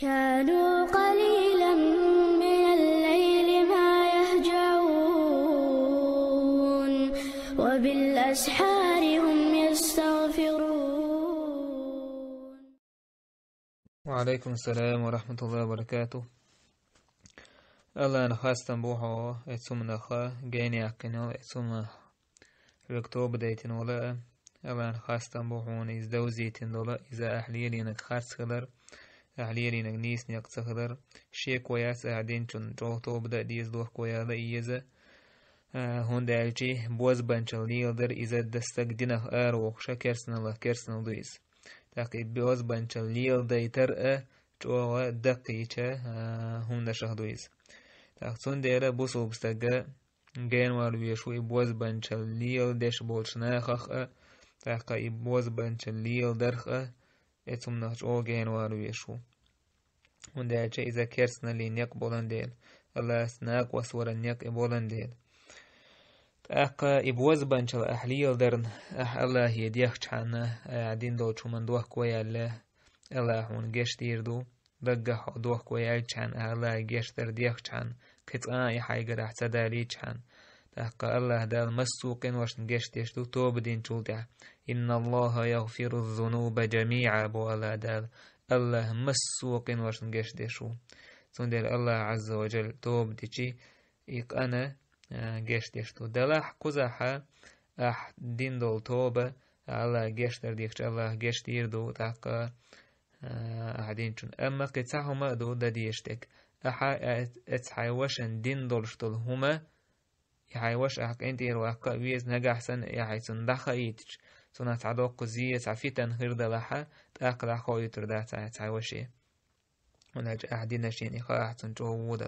كانوا قليلا من الليل ما يهجعون وبالأسحار هم يستغفرون وعليكم السلام ورحمة الله وبركاته الله أنا خاص تنبوحة اتسوم نخا جاني عكنال اتسوم الكتوب دايتن ولا الله أنا خاص تنبوحة ونزدوزيتن دولا إذا أحليلين خاص خلر ahliyeline niisini yaksa kadar şey koyas adin çun çoğu da diz doh koyada iyeze honda elçi boz bançal yıldır izet destek dinah er okşa kersinalı kersinalı duyiz. Taki boz bançal yılda iter e çoğa dakiçe honda şah duyiz. Tak son dere bu sobstaga gen var uyuşu boz bançal yıl deş bolşına kakh e Taka i boz bançal yıl derh e etumnaç o gen var üyeşu. Onda ce iza kersna linyak bolan değil. Allah snak waswaranyak bolan değil. أقا إبواز بانشل أحلي يلدرن أح الله يديخ چانا عدين دو چومن دوخ كويا الله الله هون گش دير دو دقح دوخ كويا چان الله گش در ديخ چان قطعا يحايق رح تدالي چان أحقا الله دار مسوقين واش نقشتشتو توب دين تولدع إن الله يغفر الذنوب جميعا بو الله دار الله مسوقين واش سون سندر الله عز وجل توب ديشي إيق أنا آه، قشتشتو دلاح قزحا أح دين دول توبة على قشتر ديكش الله قشتير آه، دو تحقى أحدين چون أما قتاهما دو دا ديشتك أحا آه، أتحيوشن دين دول دولشتل هما يحيوش أحكينتي روحك ويز نجح سن يحي سندخا يتش سنة تعدو قزية تعفي تنهير دلحا تأقلع خوي تردا تعيوشي ونج أحدي نشين أحدنا شين إخاء حسن لك السحر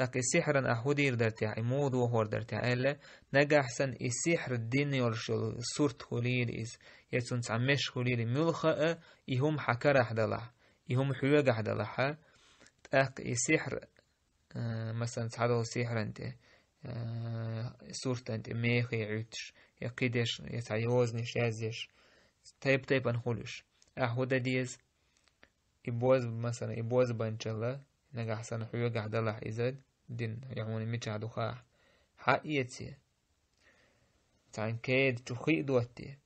لكن سحرا أهودي ردرتع إمود وهور درتع إلا نجح سن السحر الدين يرشل صورت خليل إز يتسن تعمش خليل ملخاء إهم حكر أحدلح إهم حيوغ أحدلحا تأق السحر مثلا تعدو سحرا تأ آه، سورتند ميخ يعتر يقيدش يتعيوزني شازيش طيب طيب انخلش أهودا ديز إبوز مثلا إبوز بانشالا نجا حسن حيو قعد الله إزاد دين يعموني ميشا دخاع حقيتي تان كيد تخي دوتي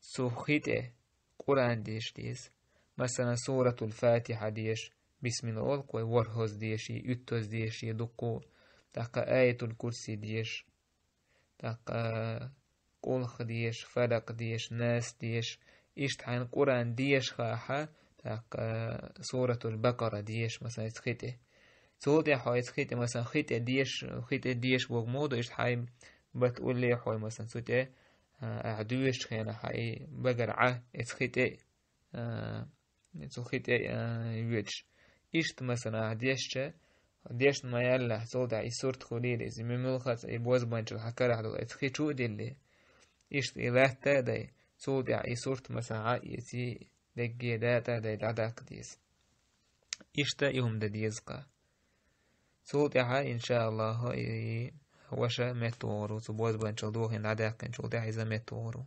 سوخيتي قران ديش ديز مثلا سورة الفاتحة ديش بسم الله قوي ورهوز ديش يتوز ديش يدقو تحقى آية الكرسي ديش تحقى قلخ ديش فلق ديش ناس ديش إيش تحين قرآن ديش خاحة تحقى سورة البقرة ديش مثلا تخيته سورة حوي تخيته مثلا خيت ديش خيت ديش وغمود إيش حاي بتقول لي حوي مثلا سوته أعدوش خينا حاي بقرعة تخيته تخيته يوش إيش مثلا عديش ديش ما يلا زودا اي سورت خليلي زي مملخت اي بوز بانجل حكرا دو اتخي چو دلي ايش الات تا داي زودا اي سورت مساعا يتي دقي دا تا داي لعداك ديس ايش تا يهم دا ديزقا زودا ان شاء الله اي وشا متورو زبوز بوز دوهن عداك انجل دا اي زمتورو